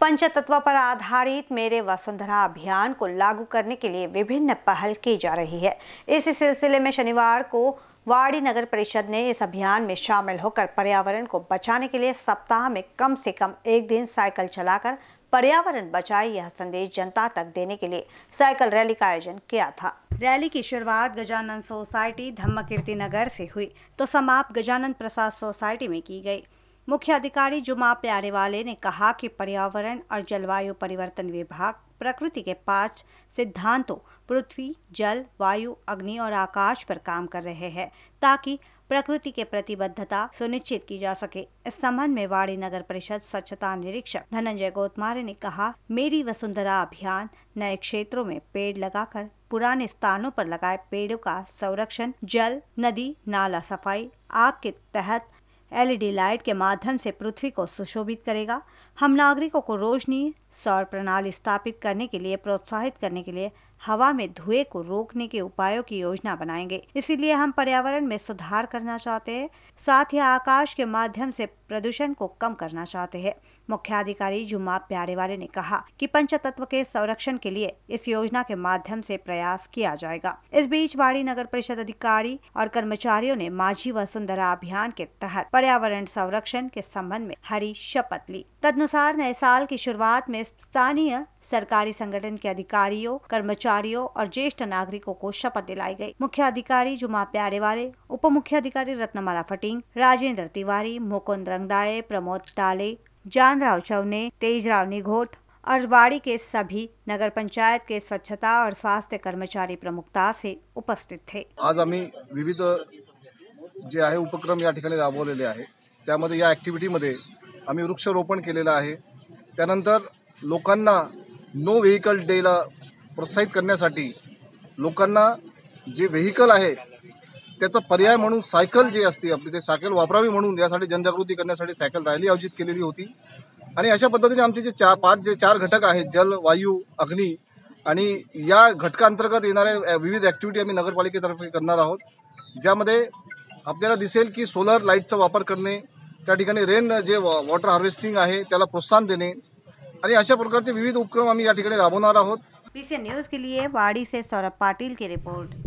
पंचतत्व पर आधारित मेरे वसुंधरा अभियान को लागू करने के लिए विभिन्न पहल की जा रही है इस सिलसिले में शनिवार को वाड़ी नगर परिषद ने इस अभियान में शामिल होकर पर्यावरण को बचाने के लिए सप्ताह में कम से कम एक दिन साइकिल चलाकर पर्यावरण बचाए यह संदेश जनता तक देने के लिए साइकिल रैली का आयोजन किया था रैली की शुरुआत गजानन सोसाइटी धम्मकीर्ति नगर से हुई तो समाप्त गजानन प्रसाद सोसाइटी में की गई मुख्य अधिकारी जुमा प्यारे वाले ने कहा कि पर्यावरण और जलवायु परिवर्तन विभाग प्रकृति के पांच सिद्धांतों पृथ्वी जल वायु अग्नि और आकाश पर काम कर रहे हैं ताकि प्रकृति के प्रतिबद्धता सुनिश्चित की जा सके इस संबंध में वाड़ी नगर परिषद स्वच्छता निरीक्षक धनंजय गोतमारे ने कहा मेरी वसुंधरा अभियान नए क्षेत्रों में पेड़ लगाकर पुराने स्थानों पर लगाए पेड़ों का संरक्षण जल नदी नाला सफाई आपके तहत एलईडी लाइट के माध्यम से पृथ्वी को सुशोभित करेगा हम नागरिकों को रोशनी सौर प्रणाली स्थापित करने के लिए प्रोत्साहित करने के लिए हवा में धुएं को रोकने के उपायों की योजना बनाएंगे इसीलिए हम पर्यावरण में सुधार करना चाहते हैं साथ ही आकाश के माध्यम से प्रदूषण को कम करना चाहते हैं मुख्याधिकारी जुमा प्यारे वाले ने कहा कि पंच तत्व के संरक्षण के लिए इस योजना के माध्यम से प्रयास किया जाएगा इस बीच वाड़ी नगर परिषद अधिकारी और कर्मचारियों ने माझी वसुंधरा अभियान के तहत पर्यावरण संरक्षण के संबंध में हरी शपथ ली तदनुसार नए साल की शुरुआत में स्थानीय सरकारी संगठन के अधिकारियों कर्मचारियों और ज्येष्ठ नागरिकों को शपथ दिलाई गई मुख्य अधिकारी जुमा प्यारे वाले उप मुख्य अधिकारी रत्नमाला फटिंग राजेंद्र तिवारी मुकुंद रंगदाड़े प्रमोद डाले जानराव चौने तेजराव निघोट अरवाड़ी के सभी नगर पंचायत के स्वच्छता और स्वास्थ्य कर्मचारी प्रमुखता से उपस्थित थे आज आम्ही विविध जे आहे उपक्रम या ठिकाणी राबवलेले आहे त्यामध्ये या आम्ही वृक्षारोपण केलेलं आहे त्यानंतर लोकांना नो व्हेकल डेला प्रोत्साहित करण्यासाठी लोकांना जे व्हेकल आहे त्याचा पर्याय म्हणून सायकल जे असते आपली ते सायकल वापरावी म्हणून यासाठी जनजागृती करण्यासाठी सायकल रॅली आयोजित केलेली होती आणि अशा पद्धतीने आमचे जे चार पाच जे चार घटक आहेत जल वायू अग्नी आणि या घटकांतर्गत येणाऱ्या विविध ॲक्टिव्हिटी आम्ही नगरपालिकेतर्फे करणार आहोत ज्यामध्ये आपल्याला दिसेल की सोलर लाईटचा वापर करणे क्या रेन जे वॉटर हार्वेस्टिंग है प्रोत्साहन देने अशा प्रकार विविध उपक्रम आम्ही आहोत न्यूज के लिए वाड़ी से सौरभ पाटिल की रिपोर्ट